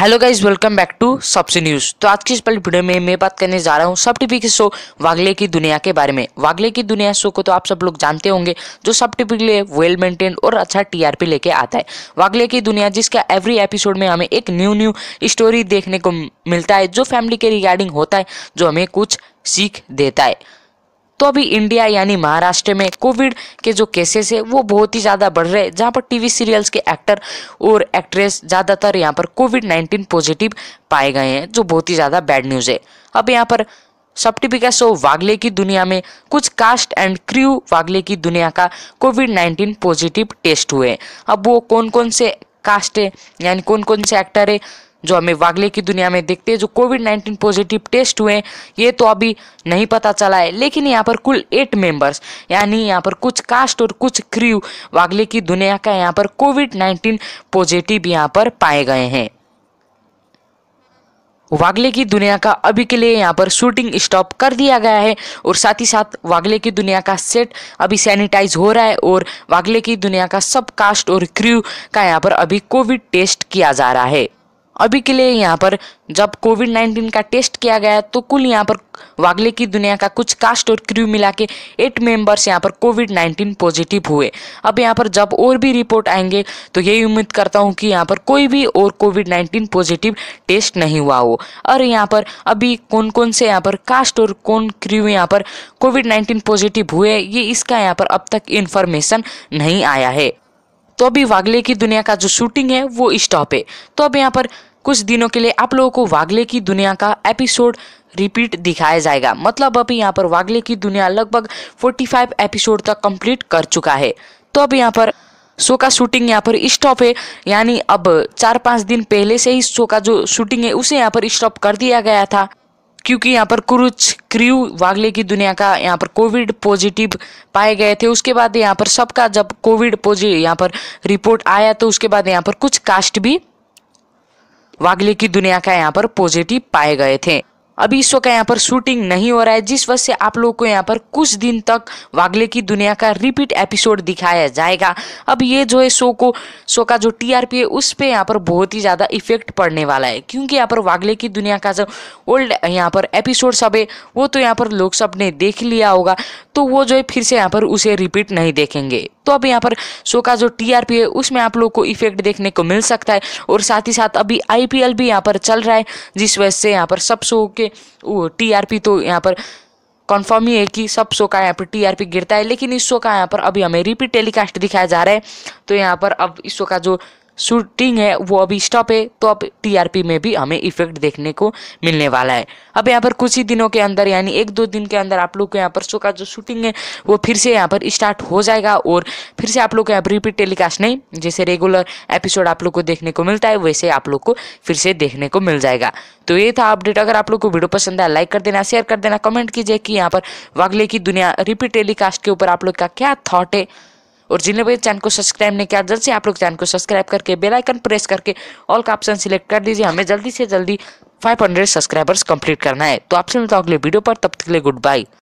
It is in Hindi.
hello guys welcome back to सबसे न्यूज़ तो आज की इस पहली वीडियो में मैं बात करने जा रहा हूँ सब टीवी के शो वागले की दुनिया के बारे में वागले की दुनिया शो को तो आप सब लोग जानते होंगे जो सब टीवी के लिए वेल मेंटेन और अच्छा टीआरपी लेके आता है वागले की दुनिया जिसका एवरी एपिसोड में हमें एक न्यू न्यू स्टोरी देखने को मिलता है जो फैमिली के रिगार्डिंग होता है जो हमें कुछ सीख देता है तो अभी इंडिया यानी महाराष्ट्र में कोविड के जो केसेस है वो बहुत ही ज़्यादा बढ़ रहे हैं जहाँ पर टीवी सीरियल्स के एक्टर और एक्ट्रेस ज़्यादातर यहाँ पर कोविड नाइन्टीन पॉजिटिव पाए गए हैं जो बहुत ही ज़्यादा बैड न्यूज़ है अब यहाँ पर सब टिपिका शो वागले की दुनिया में कुछ कास्ट एंड क्रू वागले की दुनिया का कोविड नाइन्टीन पॉजिटिव टेस्ट हुए अब वो कौन कौन से कास्ट है यानी कौन कौन से एक्टर है जो हमें वागले की दुनिया में देखते हैं जो कोविड नाइन्टीन पॉजिटिव टेस्ट हुए ये तो अभी नहीं पता चला है लेकिन यहाँ पर कुल एट मेंबर्स यानी यहाँ पर कुछ कास्ट और कुछ क्रू वागले की दुनिया का यहाँ पर कोविड नाइन्टीन पॉजिटिव यहाँ पर पाए गए हैं वागले की दुनिया का अभी के लिए यहाँ पर शूटिंग स्टॉप कर दिया गया है और साथ ही साथ वागले की दुनिया का सेट अभी सैनिटाइज हो रहा है और वागले की दुनिया का सब कास्ट और क्रू का यहाँ पर अभी कोविड टेस्ट किया जा रहा है अभी के लिए यहाँ पर जब कोविड नाइन्टीन का टेस्ट किया गया तो कुल यहाँ पर वागले की दुनिया का कुछ कास्ट और क्रू मिला के एट मेंबर्स यहाँ पर कोविड नाइन्टीन पॉजिटिव हुए अब यहाँ पर जब और भी रिपोर्ट आएंगे तो यही उम्मीद करता हूँ कि यहाँ पर कोई भी और कोविड नाइन्टीन पॉजिटिव टेस्ट नहीं हुआ हो और यहाँ पर अभी कौन कौन से यहाँ पर कास्ट और कौन क्रू यहाँ पर कोविड नाइन्टीन पॉजिटिव हुए ये इसका यहाँ पर अब तक इन्फॉर्मेशन नहीं आया है तो अभी वागले की दुनिया का जो शूटिंग है वो स्टॉप है तो अब यहाँ पर कुछ दिनों के लिए आप लोगों को वागले की दुनिया का एपिसोड रिपीट दिखाया जाएगा मतलब अभी यहाँ पर वागले की दुनिया लगभग 45 एपिसोड तक कंप्लीट कर चुका है तो अब यहाँ पर शो का शूटिंग यहाँ पर स्टॉप है यानी अब चार पाँच दिन पहले से ही शो का जो शूटिंग है उसे यहाँ पर स्टॉप कर दिया गया था क्योंकि यहाँ पर कुरुच क्रू वागले की दुनिया का यहाँ पर कोविड पॉजिटिव पाए गए थे उसके बाद यहाँ पर सबका जब कोविड पॉजिटिव यहाँ पर रिपोर्ट आया तो उसके बाद यहाँ पर कुछ कास्ट भी वागले की दुनिया का यहाँ पर पॉजिटिव पाए गए थे अभी इस वक्त यहाँ पर शूटिंग नहीं हो रहा है जिस वजह से आप लोगों को यहाँ पर कुछ दिन तक वागले की दुनिया का रिपीट एपिसोड दिखाया जाएगा अब ये जो है शो को शो का जो टीआरपी है उस पर यहाँ पर बहुत ही ज़्यादा इफेक्ट पड़ने वाला है क्योंकि यहाँ पर वागले की दुनिया का जो ओल्ड यहाँ पर एपिसोड सब है वो तो यहाँ पर लोग सब ने देख लिया होगा तो वो जो है फिर से यहाँ पर उसे रिपीट नहीं देखेंगे तो अब यहाँ पर शो का जो टीआरपी है उसमें आप लोग को इफेक्ट देखने को मिल सकता है और साथ ही साथ अभी आईपीएल भी यहाँ पर चल रहा है जिस वजह से यहाँ पर सब शो के वो टीआरपी तो यहाँ पर कन्फर्म ही है कि सब शो का यहाँ पर टीआरपी गिरता है लेकिन इस शो का यहाँ पर अभी हमें रिपीट टेलीकास्ट दिखाया जा रहा है तो यहाँ पर अब इस शो का जो शूटिंग है वो अभी स्टॉप है तो अब टीआरपी में भी हमें इफेक्ट देखने को मिलने वाला है अब यहाँ पर कुछ ही दिनों के अंदर यानी एक दो दिन के अंदर आप लोग को यहाँ पर शो का जो शूटिंग है वो फिर से यहाँ पर स्टार्ट हो जाएगा और फिर से आप लोग को यहाँ पर रिपीट टेलीकास्ट नहीं जैसे रेगुलर एपिसोड आप लोग को देखने को मिलता है वैसे आप लोग को फिर से देखने को मिल जाएगा तो ये था अपडेट अगर आप लोग को वीडियो पसंद आया लाइक कर देना शेयर कर देना कमेंट कीजिए कि यहाँ पर वागले की दुनिया रिपीट टेलीकास्ट के ऊपर आप लोग का क्या थाट है और जिन्हें भी चैनल को सब्सक्राइब नहीं किया जल्द से आप लोग चैनल को सब्सक्राइब करके बेल आइकन प्रेस करके ऑल का ऑप्शन सिलेक्ट कर दीजिए हमें जल्दी से जल्दी 500 सब्सक्राइबर्स कंप्लीट करना है तो आपसे मिलता हूँ अगले वीडियो पर तब तक के लिए गुड बाय